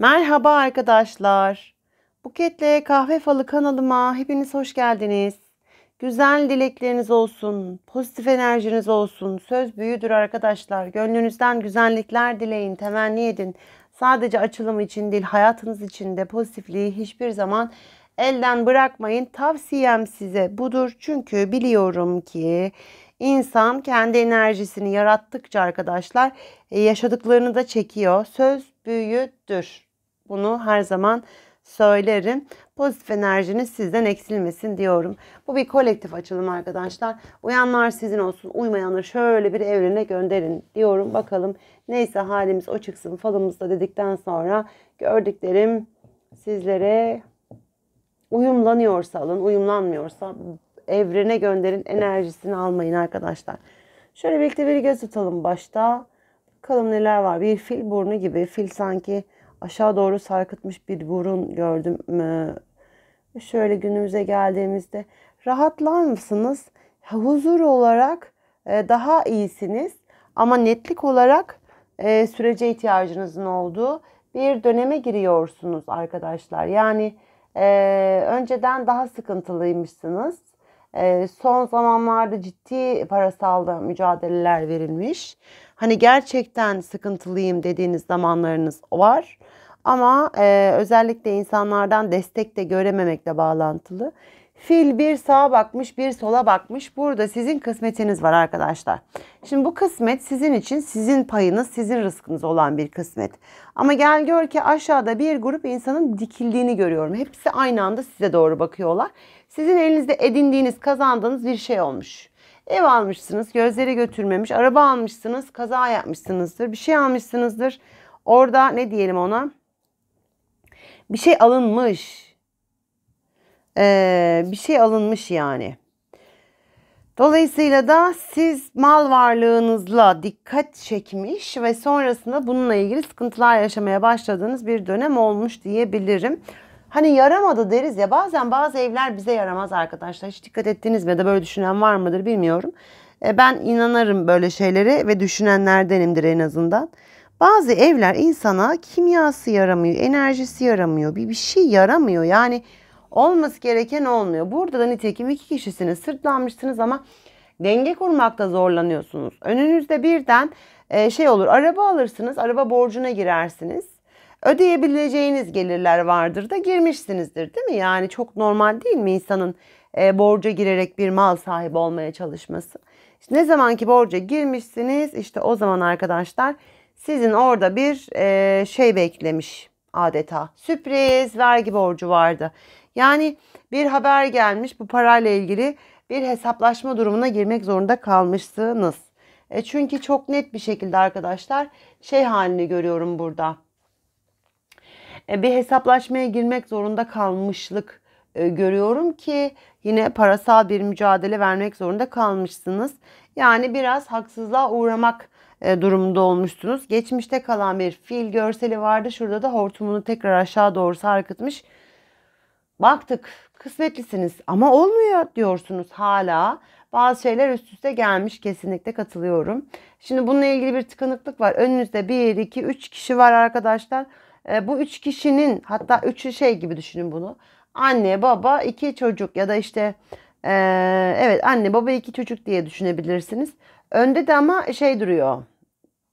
Merhaba arkadaşlar. Buketle Kahve Falı kanalıma hepiniz hoş geldiniz. Güzel dilekleriniz olsun, pozitif enerjiniz olsun. Söz büyüdür arkadaşlar. Gönlünüzden güzellikler dileyin, temenni edin. Sadece açılım için değil, hayatınız için de pozitifliği hiçbir zaman elden bırakmayın. Tavsiyem size budur. Çünkü biliyorum ki İnsan kendi enerjisini yarattıkça arkadaşlar e, yaşadıklarını da çekiyor. Söz büyüdür. Bunu her zaman söylerim. Pozitif enerjiniz sizden eksilmesin diyorum. Bu bir kolektif açılım arkadaşlar. Uyanlar sizin olsun, uymayanları şöyle bir evrene gönderin diyorum. Bakalım neyse halimiz o çıksın falımızda dedikten sonra gördüklerim sizlere uyumlanıyorsa alın, uyumlanmıyorsa evrene gönderin, enerjisini almayın arkadaşlar. Şöyle birlikte bir göz atalım başta. Bakalım neler var. Bir fil burnu gibi, fil sanki aşağı doğru sarkıtmış bir burun gördüm. E, şöyle günümüze geldiğimizde rahatlar mısınız? Huzur olarak e, daha iyisiniz ama netlik olarak e, sürece ihtiyacınızın olduğu bir döneme giriyorsunuz arkadaşlar. Yani önceden daha sıkıntılıymışsınız. son zamanlarda ciddi parasal mücadeleler verilmiş. Hani gerçekten sıkıntılıyım dediğiniz zamanlarınız var. Ama e, özellikle insanlardan destek de görememekle bağlantılı. Fil bir sağa bakmış bir sola bakmış. Burada sizin kısmetiniz var arkadaşlar. Şimdi bu kısmet sizin için sizin payınız sizin rızkınız olan bir kısmet. Ama gel gör ki aşağıda bir grup insanın dikildiğini görüyorum. Hepsi aynı anda size doğru bakıyorlar. Sizin elinizde edindiğiniz kazandığınız bir şey olmuş. Ev almışsınız, gözleri götürmemiş, araba almışsınız, kaza yapmışsınızdır, bir şey almışsınızdır. Orada ne diyelim ona? Bir şey alınmış. Ee, bir şey alınmış yani. Dolayısıyla da siz mal varlığınızla dikkat çekmiş ve sonrasında bununla ilgili sıkıntılar yaşamaya başladığınız bir dönem olmuş diyebilirim. Hani yaramadı deriz ya bazen bazı evler bize yaramaz arkadaşlar. Hiç dikkat ettiniz mi ya da böyle düşünen var mıdır bilmiyorum. E, ben inanırım böyle şeylere ve düşünenlerdenimdir en azından. Bazı evler insana kimyası yaramıyor, enerjisi yaramıyor, bir, bir şey yaramıyor. Yani olması gereken olmuyor. Burada da nitekim iki kişisiniz, sırtlanmışsınız ama denge kurmakta zorlanıyorsunuz. Önünüzde birden e, şey olur, araba alırsınız, araba borcuna girersiniz ödeyebileceğiniz gelirler vardır da girmişsinizdir değil mi? Yani çok normal değil mi insanın e, borca girerek bir mal sahibi olmaya çalışması? İşte ne zamanki borca girmişsiniz işte o zaman arkadaşlar sizin orada bir e, şey beklemiş adeta. Sürpriz vergi borcu vardı. Yani bir haber gelmiş bu parayla ilgili bir hesaplaşma durumuna girmek zorunda kalmışsınız. E çünkü çok net bir şekilde arkadaşlar şey halini görüyorum burada. E, bir hesaplaşmaya girmek zorunda kalmışlık e, görüyorum ki yine parasal bir mücadele vermek zorunda kalmışsınız. Yani biraz haksızlığa uğramak e, durumunda olmuşsunuz. Geçmişte kalan bir fil görseli vardı. Şurada da hortumunu tekrar aşağı doğru sarkıtmış. Baktık kısmetlisiniz ama olmuyor diyorsunuz hala. Bazı şeyler üst üste gelmiş kesinlikle katılıyorum. Şimdi bununla ilgili bir tıkanıklık var. Önünüzde 1, 2, 3 kişi var arkadaşlar. E, bu üç kişinin hatta üçü şey gibi düşünün bunu. Anne, baba, iki çocuk ya da işte e, evet anne, baba, iki çocuk diye düşünebilirsiniz. Önde de ama şey duruyor.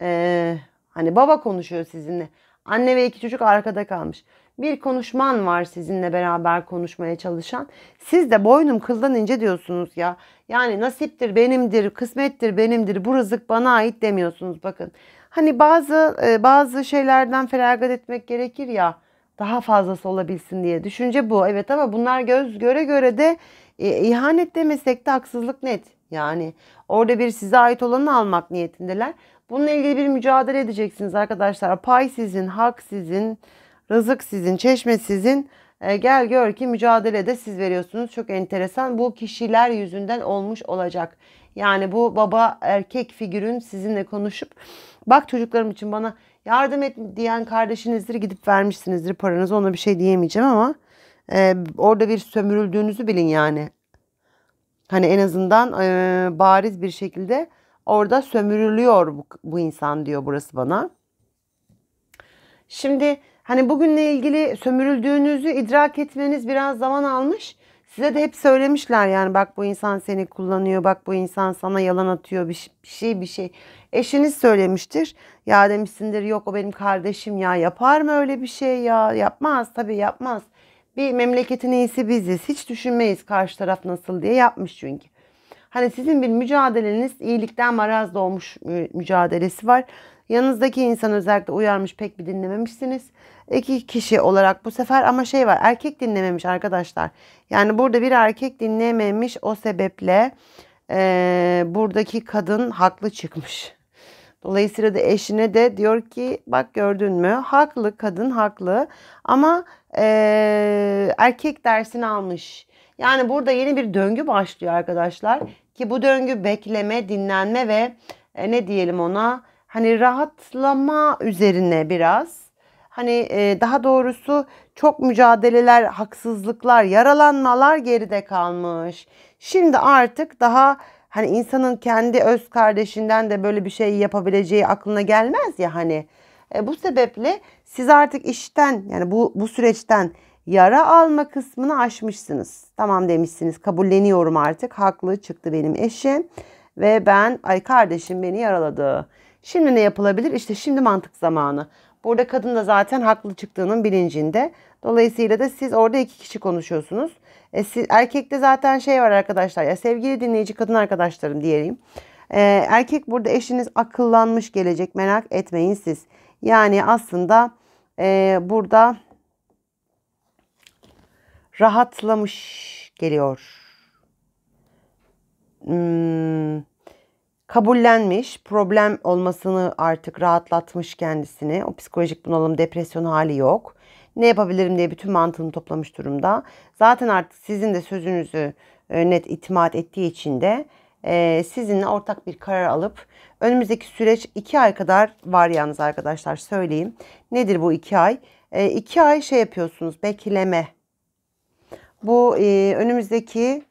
E, hani baba konuşuyor sizinle. Anne ve iki çocuk arkada kalmış. Bir konuşman var sizinle beraber konuşmaya çalışan. Siz de boynum kıldan ince diyorsunuz ya. Yani nasiptir benimdir, kısmettir benimdir, bu rızık bana ait demiyorsunuz bakın. Hani bazı e, bazı şeylerden feragat etmek gerekir ya daha fazlası olabilsin diye. Düşünce bu. Evet ama bunlar göz göre göre de e, ihanet demesek de haksızlık net. Yani orada bir size ait olanı almak niyetindeler. Bununla ilgili bir mücadele edeceksiniz arkadaşlar. Pay sizin, hak sizin, rızık sizin, çeşme sizin. E, gel gör ki mücadele de siz veriyorsunuz. Çok enteresan. Bu kişiler yüzünden olmuş olacak. Yani bu baba erkek figürün sizinle konuşup bak çocuklarım için bana yardım et diyen kardeşinizdir gidip vermişsinizdir paranızı ona bir şey diyemeyeceğim ama e, orada bir sömürüldüğünüzü bilin yani. Hani en azından e, bariz bir şekilde orada sömürülüyor bu, bu insan diyor burası bana. Şimdi hani bugünle ilgili sömürüldüğünüzü idrak etmeniz biraz zaman almış. Size de hep söylemişler yani bak bu insan seni kullanıyor, bak bu insan sana yalan atıyor bir şey bir şey. Eşiniz söylemiştir. Ya demişsindir yok o benim kardeşim ya yapar mı öyle bir şey ya yapmaz tabi yapmaz. Bir memleketin iyisi biziz hiç düşünmeyiz karşı taraf nasıl diye yapmış çünkü. Hani sizin bir mücadeleniz iyilikten maraz doğmuş mücadelesi var. Yanınızdaki insan özellikle uyarmış pek bir dinlememişsiniz. İki kişi olarak bu sefer ama şey var erkek dinlememiş arkadaşlar. Yani burada bir erkek dinlememiş o sebeple e, buradaki kadın haklı çıkmış. Dolayısıyla da eşine de diyor ki bak gördün mü haklı kadın haklı ama e, erkek dersini almış. Yani burada yeni bir döngü başlıyor arkadaşlar ki bu döngü bekleme, dinlenme ve e, ne diyelim ona hani rahatlama üzerine biraz hani e, daha doğrusu çok mücadeleler, haksızlıklar, yaralanmalar geride kalmış. Şimdi artık daha hani insanın kendi öz kardeşinden de böyle bir şey yapabileceği aklına gelmez ya hani. E, bu sebeple siz artık işten yani bu bu süreçten yara alma kısmını aşmışsınız. Tamam demişsiniz. Kabulleniyorum artık. Haklı çıktı benim eşim ve ben ay kardeşim beni yaraladı Şimdi ne yapılabilir? İşte şimdi mantık zamanı. Burada kadın da zaten haklı çıktığının bilincinde. Dolayısıyla da siz orada iki kişi konuşuyorsunuz. E, siz, erkekte zaten şey var arkadaşlar ya sevgili dinleyici kadın arkadaşlarım diyeyim. E, erkek burada eşiniz akıllanmış gelecek merak etmeyin siz. Yani aslında e, burada rahatlamış geliyor. Hmm, kabullenmiş, problem olmasını artık rahatlatmış kendisini. O psikolojik bunalım, depresyon hali yok. Ne yapabilirim diye bütün mantığını toplamış durumda. Zaten artık sizin de sözünüzü e, net itimat ettiği için de e, sizinle ortak bir karar alıp önümüzdeki süreç 2 ay kadar var yalnız arkadaşlar söyleyeyim. Nedir bu 2 ay? 2 e, ay şey yapıyorsunuz bekleme. Bu önümüzdeki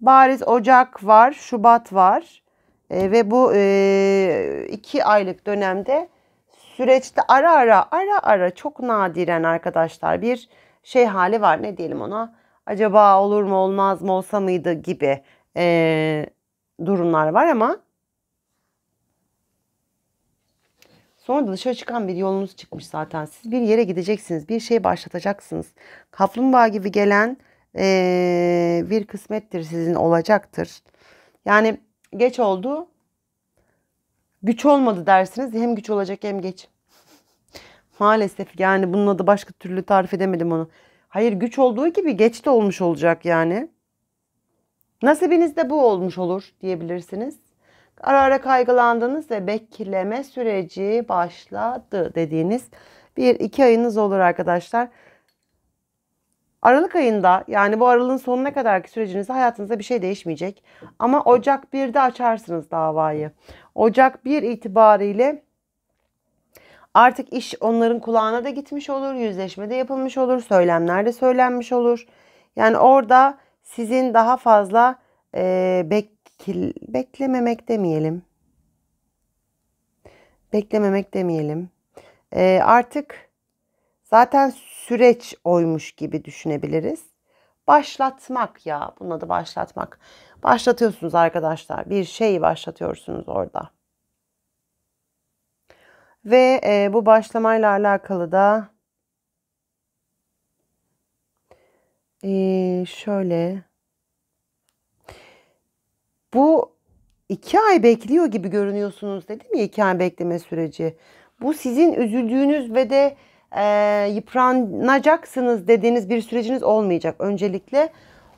bariz Ocak var, Şubat var. E, ve bu e, iki aylık dönemde süreçte ara ara ara ara çok nadiren arkadaşlar bir şey hali var ne diyelim ona acaba olur mu olmaz mı olsa mıydı gibi e, durumlar var ama Sonra da dışarı çıkan bir yolunuz çıkmış zaten. Siz bir yere gideceksiniz. Bir şey başlatacaksınız. Kaplumbağa gibi gelen e, bir kısmettir sizin olacaktır. Yani geç oldu. Güç olmadı dersiniz. Hem güç olacak hem geç. Maalesef yani bununla da başka türlü tarif edemedim onu. Hayır güç olduğu gibi geç de olmuş olacak yani. Nasibinizde bu olmuş olur diyebilirsiniz. Ara ara kaygılandınız ve bekleme süreci başladı dediğiniz bir iki ayınız olur arkadaşlar. Aralık ayında yani bu aralığın sonuna kadarki sürecinizde hayatınızda bir şey değişmeyecek. Ama Ocak 1'de açarsınız davayı. Ocak 1 itibariyle artık iş onların kulağına da gitmiş olur, yüzleşme de yapılmış olur, söylemlerde söylenmiş olur. Yani orada sizin daha fazla e, bekil, beklememek demeyelim. Beklememek demeyelim. E, artık zaten süreç oymuş gibi düşünebiliriz. Başlatmak ya. Bunun adı başlatmak. Başlatıyorsunuz arkadaşlar. Bir şeyi başlatıyorsunuz orada. Ve e, bu başlamayla alakalı da e, şöyle bu iki ay bekliyor gibi görünüyorsunuz dedim ya iki ay bekleme süreci. Bu sizin üzüldüğünüz ve de e, yıpranacaksınız dediğiniz bir süreciniz olmayacak. Öncelikle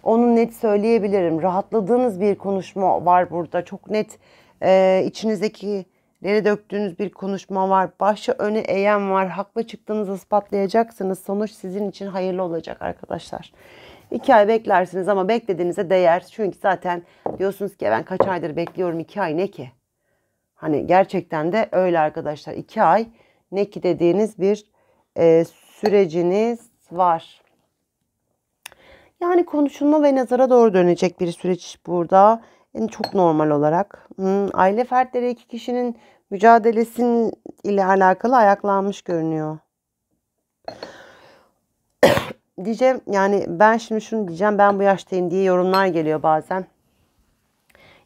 onu net söyleyebilirim. Rahatladığınız bir konuşma var burada. Çok net e, içinizdeki Nere döktüğünüz bir konuşma var. Başa öne eğen var. Haklı çıktığınızı ispatlayacaksınız. Sonuç sizin için hayırlı olacak arkadaşlar. İki ay beklersiniz ama beklediğinize değer. Çünkü zaten diyorsunuz ki ben kaç aydır bekliyorum. iki ay ne ki? Hani gerçekten de öyle arkadaşlar. iki ay ne ki dediğiniz bir e, süreciniz var. Yani konuşulma ve nazara doğru dönecek bir süreç burada. Yani e, çok normal olarak. Hmm, aile fertleri iki kişinin mücadelesin ile alakalı ayaklanmış görünüyor. diyeceğim yani ben şimdi şunu diyeceğim ben bu yaştayım diye yorumlar geliyor bazen.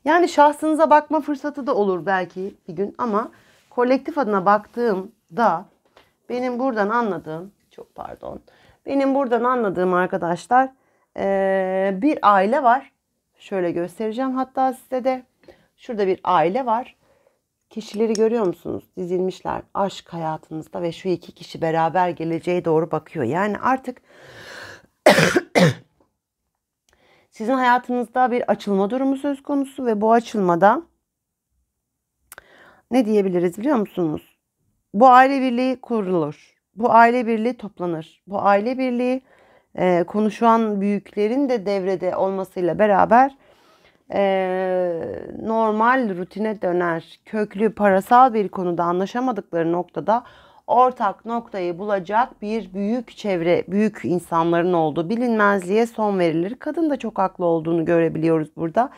Yani şahsınıza bakma fırsatı da olur belki bir gün ama kolektif adına baktığımda benim buradan anladığım, çok pardon. Benim buradan anladığım arkadaşlar bir aile var. Şöyle göstereceğim hatta size de. Şurada bir aile var. Kişileri görüyor musunuz? Dizilmişler aşk hayatınızda ve şu iki kişi beraber geleceğe doğru bakıyor. Yani artık sizin hayatınızda bir açılma durumu söz konusu ve bu açılmada ne diyebiliriz biliyor musunuz? Bu aile birliği kurulur. Bu aile birliği toplanır. Bu aile birliği e, konuşan büyüklerin de devrede olmasıyla beraber e, normal rutine döner. Köklü parasal bir konuda anlaşamadıkları noktada ortak noktayı bulacak bir büyük çevre, büyük insanların olduğu bilinmezliğe son verilir. Kadın da çok haklı olduğunu görebiliyoruz burada.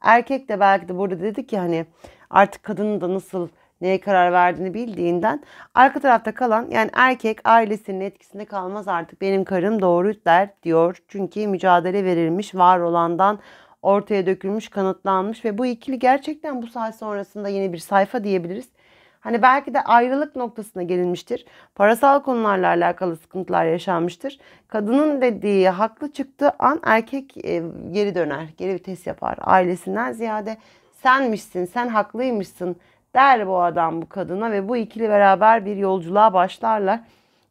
Erkek de belki de burada dedik ki hani artık kadının da nasıl neye karar verdiğini bildiğinden arka tarafta kalan yani erkek ailesinin etkisinde kalmaz artık benim karım doğru der diyor. Çünkü mücadele verilmiş var olandan ortaya dökülmüş kanıtlanmış ve bu ikili gerçekten bu saat sonrasında yeni bir sayfa diyebiliriz. Hani belki de ayrılık noktasına gelinmiştir. Parasal konularla alakalı sıkıntılar yaşanmıştır. Kadının dediği haklı çıktığı an erkek e, geri döner, geri vites yapar. Ailesinden ziyade senmişsin, sen haklıymışsın Der bu adam bu kadına ve bu ikili beraber bir yolculuğa başlarlar.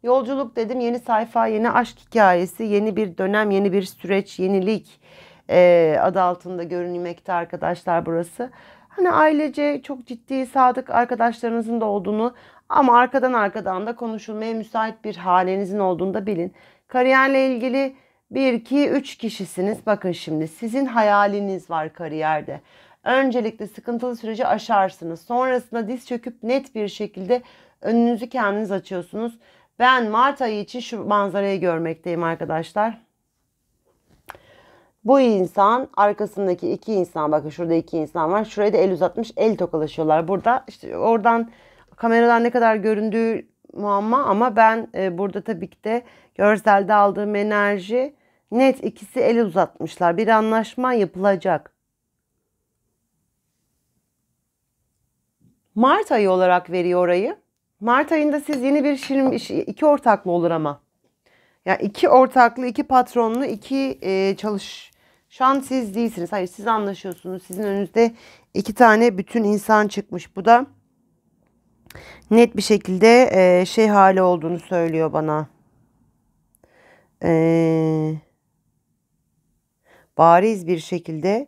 Yolculuk dedim yeni sayfa, yeni aşk hikayesi, yeni bir dönem, yeni bir süreç, yenilik e, adı altında görünmekte arkadaşlar burası. Hani ailece çok ciddi, sadık arkadaşlarınızın da olduğunu ama arkadan arkadan da konuşulmaya müsait bir halinizin olduğunu da bilin. Kariyerle ilgili bir 2, üç kişisiniz. Bakın şimdi sizin hayaliniz var kariyerde öncelikle sıkıntılı süreci aşarsınız. Sonrasında diz çöküp net bir şekilde önünüzü kendiniz açıyorsunuz. Ben Mart ayı için şu manzarayı görmekteyim arkadaşlar. Bu insan arkasındaki iki insan bakın şurada iki insan var. Şuraya da el uzatmış el tokalaşıyorlar. Burada işte oradan kameradan ne kadar göründüğü muamma ama ben e, burada tabii ki de görselde aldığım enerji net ikisi el uzatmışlar. Bir anlaşma yapılacak. Mart ayı olarak veriyor orayı. Mart ayında siz yeni bir şirin işi, iki ortaklı olur ama. Yani iki ortaklı, iki patronlu, iki e, çalışan siz değilsiniz. Hayır siz anlaşıyorsunuz. Sizin önünüzde iki tane bütün insan çıkmış. Bu da net bir şekilde e, şey hali olduğunu söylüyor bana. E, bariz bir şekilde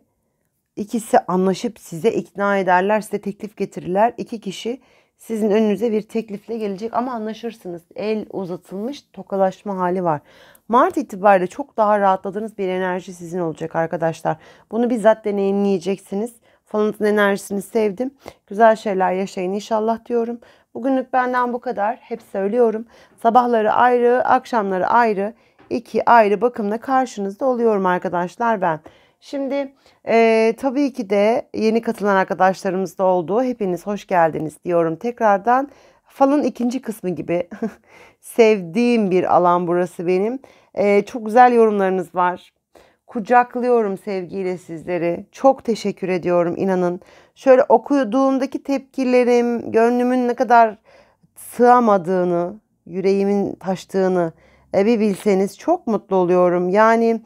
İkisi anlaşıp size ikna ederler, size teklif getirirler. İki kişi sizin önünüze bir teklifle gelecek ama anlaşırsınız. El uzatılmış tokalaşma hali var. Mart itibariyle çok daha rahatladığınız bir enerji sizin olacak arkadaşlar. Bunu bizzat deneyimleyeceksiniz. Falanızın enerjisini sevdim. Güzel şeyler yaşayın inşallah diyorum. Bugünlük benden bu kadar. Hep söylüyorum. Sabahları ayrı, akşamları ayrı. iki ayrı bakımla karşınızda oluyorum arkadaşlar ben. Şimdi e, tabii ki de yeni katılan arkadaşlarımız da oldu. Hepiniz hoş geldiniz diyorum tekrardan. Falın ikinci kısmı gibi sevdiğim bir alan burası benim. E, çok güzel yorumlarınız var. Kucaklıyorum sevgiyle sizleri. Çok teşekkür ediyorum inanın. Şöyle okuduğumdaki tepkilerim, gönlümün ne kadar sığamadığını, yüreğimin taştığını e, bir bilseniz çok mutlu oluyorum. Yani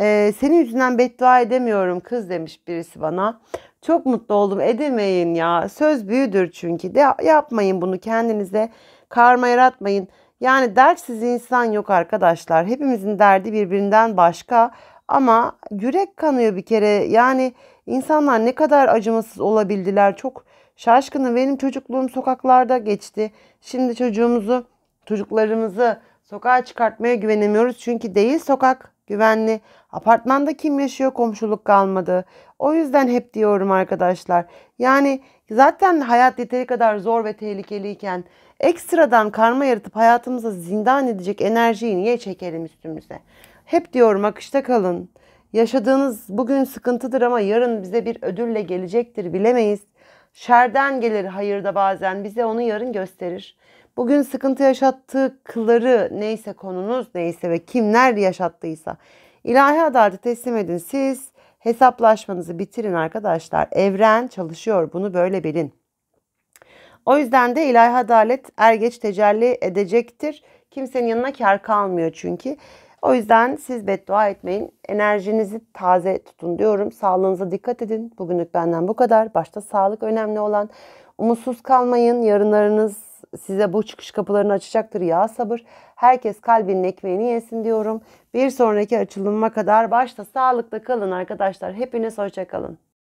ee, senin yüzünden beddua edemiyorum kız demiş birisi bana. Çok mutlu oldum edemeyin ya. Söz büyüdür çünkü. De yapmayın bunu kendinize. Karma yaratmayın. Yani dertsiz insan yok arkadaşlar. Hepimizin derdi birbirinden başka. Ama yürek kanıyor bir kere. Yani insanlar ne kadar acımasız olabildiler. Çok şaşkınım. Benim çocukluğum sokaklarda geçti. Şimdi çocuğumuzu, çocuklarımızı sokağa çıkartmaya güvenemiyoruz. Çünkü değil sokak güvenli. Apartmanda kim yaşıyor komşuluk kalmadı. O yüzden hep diyorum arkadaşlar. Yani zaten hayat yeteri kadar zor ve tehlikeliyken ekstradan karma yaratıp hayatımıza zindan edecek enerjiyi niye çekelim üstümüze? Hep diyorum akışta kalın. Yaşadığınız bugün sıkıntıdır ama yarın bize bir ödülle gelecektir bilemeyiz. Şerden gelir hayırda bazen bize onu yarın gösterir. Bugün sıkıntı yaşattıkları neyse konunuz neyse ve kimler yaşattıysa İlahi adaleti teslim edin siz. Hesaplaşmanızı bitirin arkadaşlar. Evren çalışıyor bunu böyle bilin. O yüzden de ilahi adalet er geç tecelli edecektir. Kimsenin yanına kar kalmıyor çünkü. O yüzden siz beddua etmeyin. Enerjinizi taze tutun diyorum. Sağlığınıza dikkat edin. Bugünlük benden bu kadar. Başta sağlık önemli olan. Umutsuz kalmayın. Yarınlarınız size bu çıkış kapılarını açacaktır ya sabır. Herkes kalbinin ekmeğini yesin diyorum. Bir sonraki açılıma kadar başta sağlıkla kalın arkadaşlar. Hepiniz hoşçakalın. kalın.